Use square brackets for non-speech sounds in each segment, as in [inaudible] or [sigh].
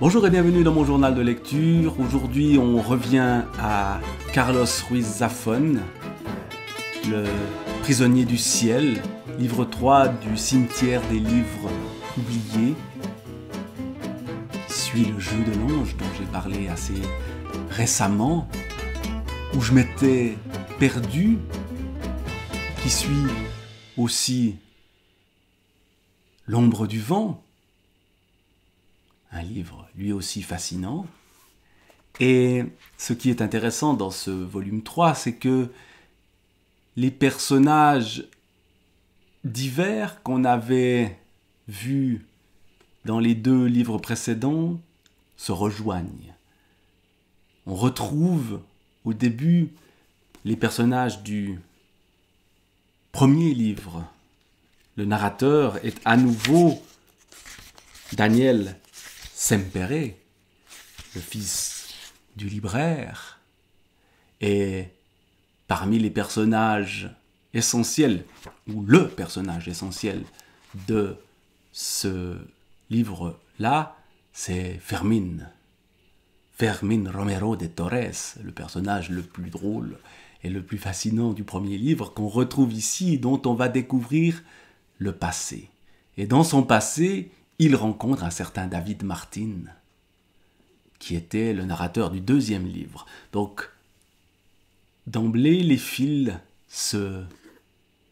Bonjour et bienvenue dans mon journal de lecture. Aujourd'hui, on revient à Carlos Ruiz Zafón, le prisonnier du ciel, livre 3 du cimetière des livres oubliés. Suis le jeu de l'ange dont j'ai parlé assez récemment, où je m'étais perdu, qui suit aussi l'ombre du vent un livre lui aussi fascinant. Et ce qui est intéressant dans ce volume 3, c'est que les personnages divers qu'on avait vus dans les deux livres précédents se rejoignent. On retrouve au début les personnages du premier livre. Le narrateur est à nouveau Daniel Semperé, le fils du libraire, est parmi les personnages essentiels, ou le personnage essentiel de ce livre-là, c'est Fermin. Fermin Romero de Torres, le personnage le plus drôle et le plus fascinant du premier livre qu'on retrouve ici, dont on va découvrir le passé. Et dans son passé, il rencontre un certain David Martin, qui était le narrateur du deuxième livre. Donc, d'emblée, les fils se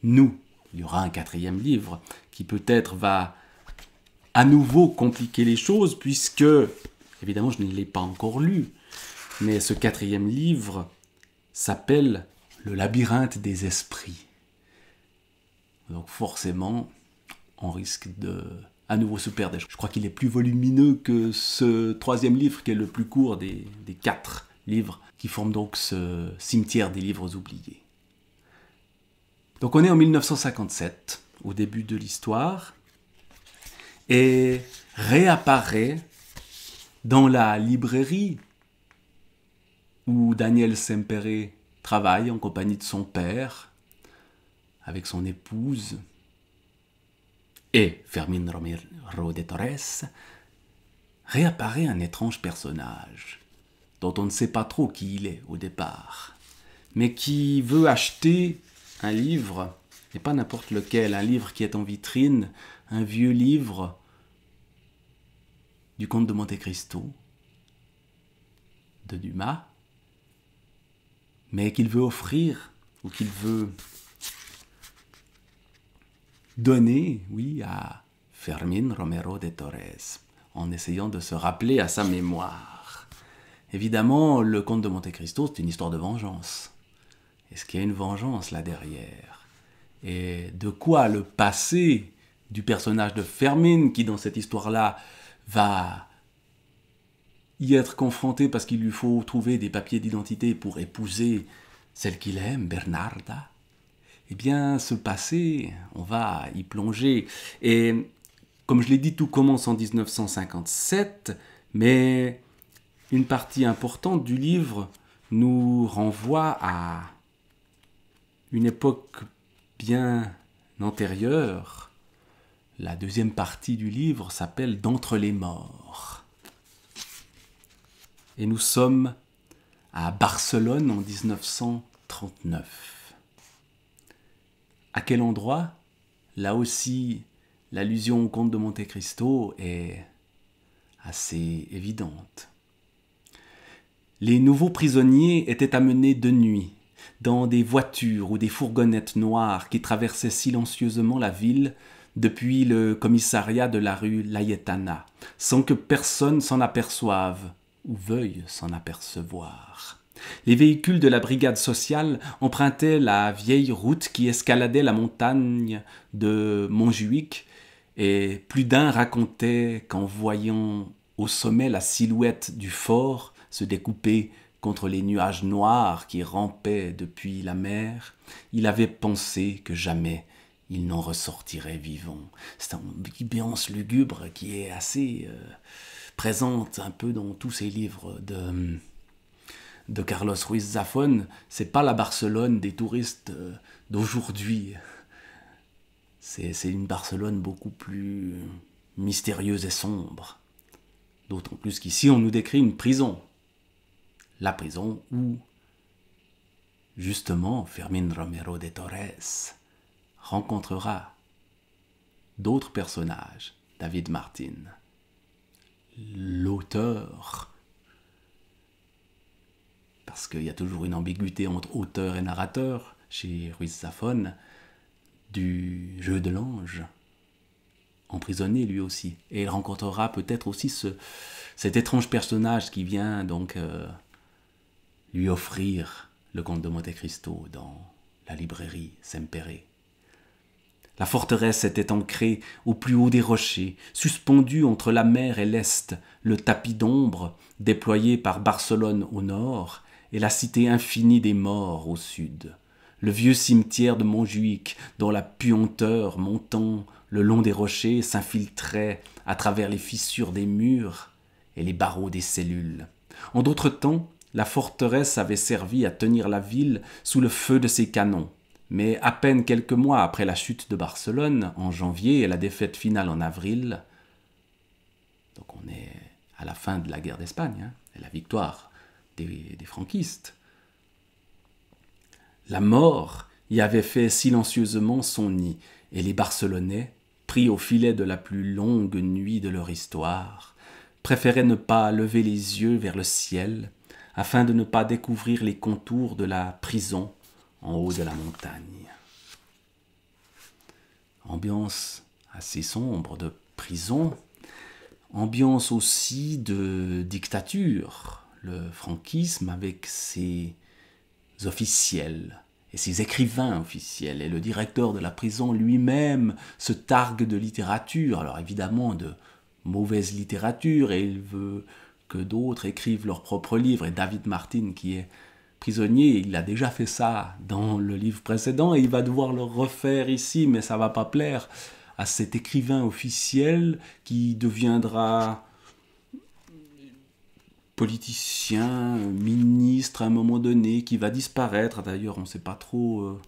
nouent. Il y aura un quatrième livre qui peut-être va à nouveau compliquer les choses, puisque, évidemment, je ne l'ai pas encore lu, mais ce quatrième livre s'appelle Le labyrinthe des esprits. Donc forcément, on risque de à nouveau super Je crois qu'il est plus volumineux que ce troisième livre qui est le plus court des, quatre livres qui forment donc ce cimetière des livres oubliés. Donc on est en 1957, au début de l'histoire, et réapparaît dans la librairie où Daniel Semperé travaille en compagnie de son père, avec son épouse, et Fermin Romero de Torres, réapparaît un étrange personnage dont on ne sait pas trop qui il est au départ, mais qui veut acheter un livre, et pas n'importe lequel, un livre qui est en vitrine, un vieux livre du comte de Monte Cristo, de Dumas, mais qu'il veut offrir ou qu'il veut donné, oui, à Fermin Romero de Torres, en essayant de se rappeler à sa mémoire. Évidemment, le comte de Monte Cristo, c'est une histoire de vengeance. Est-ce qu'il y a une vengeance là derrière Et de quoi le passé du personnage de Fermin, qui dans cette histoire-là va y être confronté parce qu'il lui faut trouver des papiers d'identité pour épouser celle qu'il aime, Bernarda eh bien, ce passé, on va y plonger. Et comme je l'ai dit, tout commence en 1957, mais une partie importante du livre nous renvoie à une époque bien antérieure. La deuxième partie du livre s'appelle D'entre les morts. Et nous sommes à Barcelone en 1939. À quel endroit Là aussi, l'allusion au comte de Monte Cristo est assez évidente. Les nouveaux prisonniers étaient amenés de nuit, dans des voitures ou des fourgonnettes noires qui traversaient silencieusement la ville depuis le commissariat de la rue Layetana, sans que personne s'en aperçoive ou veuille s'en apercevoir. Les véhicules de la brigade sociale empruntaient la vieille route qui escaladait la montagne de Montjuic et plus d'un racontait qu'en voyant au sommet la silhouette du fort se découper contre les nuages noirs qui rampaient depuis la mer, il avait pensé que jamais il n'en ressortirait vivant. C'est une ambiance lugubre qui est assez euh, présente un peu dans tous ces livres de... Hum, de Carlos Ruiz Zafón, c'est pas la Barcelone des touristes euh, d'aujourd'hui. C'est une Barcelone beaucoup plus mystérieuse et sombre. D'autant plus qu'ici, on nous décrit une prison. La prison où, justement, Fermín Romero de Torres rencontrera d'autres personnages, David Martin, l'auteur parce qu'il y a toujours une ambiguïté entre auteur et narrateur chez Ruiz Zafón, du jeu de l'ange, emprisonné lui aussi. Et il rencontrera peut-être aussi cet étrange personnage qui vient donc euh, lui offrir le comte de Monte Cristo dans la librairie Sempere. La forteresse était ancrée au plus haut des rochers, suspendue entre la mer et l'est, le tapis d'ombre déployé par Barcelone au nord et la cité infinie des morts au sud, le vieux cimetière de Montjuic, dont la puanteur montant le long des rochers s'infiltrait à travers les fissures des murs et les barreaux des cellules. En d'autres temps, la forteresse avait servi à tenir la ville sous le feu de ses canons. Mais à peine quelques mois après la chute de Barcelone, en janvier, et la défaite finale en avril, donc on est à la fin de la guerre d'Espagne, hein, et la victoire des, franquistes. La mort y avait fait silencieusement son nid, et les Barcelonais, pris au filet de la plus longue nuit de leur histoire, préféraient ne pas lever les yeux vers le ciel afin de ne pas découvrir les contours de la prison en haut de la montagne. Ambiance assez sombre de prison, ambiance aussi de dictature, le franquisme avec ses officiels et ses écrivains officiels. Et le directeur de la prison lui-même se targue de littérature, alors évidemment de mauvaise littérature, et il veut que d'autres écrivent leurs propres livres. Et David Martin, qui est prisonnier, il a déjà fait ça dans le livre précédent, et il va devoir le refaire ici, mais ça va pas plaire à cet écrivain officiel qui deviendra politicien, ministre à un moment donné, qui va disparaître. D'ailleurs, on ne sait pas trop euh,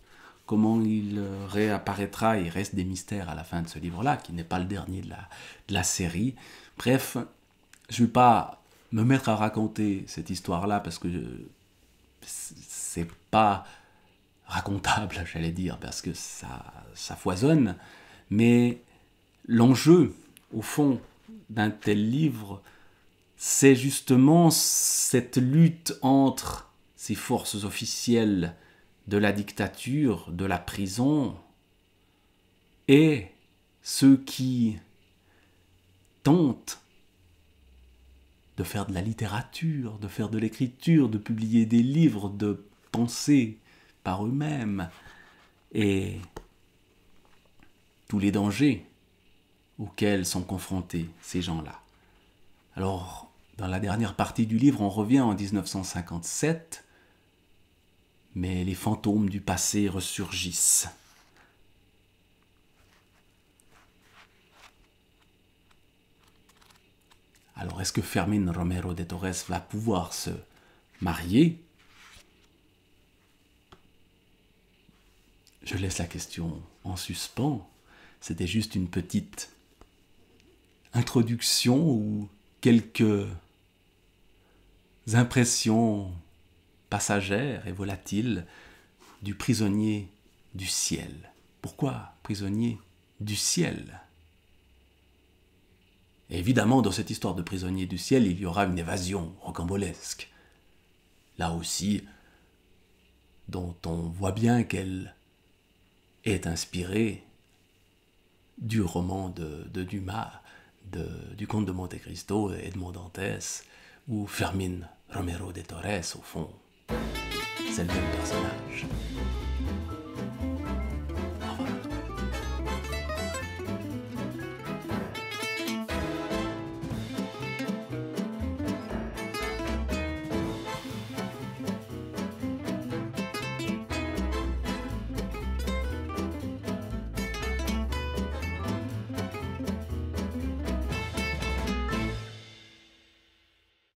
comment il euh, réapparaîtra. Il reste des mystères à la fin de ce livre-là, qui n'est pas le dernier de la, série. Bref, je ne vais pas me mettre à raconter cette histoire-là parce que c'est pas racontable, [laughs] j'allais dire, parce que ça, ça foisonne. Mais l'enjeu, au fond, d'un tel livre, c'est justement cette lutte entre ces forces officielles de la dictature, de la prison, et ceux qui tentent de faire de la littérature, de faire de l'écriture, de publier des livres, de penser par eux-mêmes, et tous les dangers auxquels sont confrontés ces gens-là. Alors, dans la dernière partie du livre, on revient en 1957, mais les fantômes du passé ressurgissent. Alors est-ce que Fermin Romero de Torres va pouvoir se marier Je laisse la question en suspens. C'était juste une petite introduction ou quelques impressions passagères et volatiles du prisonnier du ciel. Pourquoi prisonnier du ciel Évidemment, dans cette histoire de prisonnier du ciel, il y aura une évasion rocambolesque. Là aussi, dont on voit bien qu'elle est inspirée du roman de, Dumas, du comte de Monte Cristo et Edmond Dantès, ou Fermine Romero de Torres, au fond, c'est le même personnage.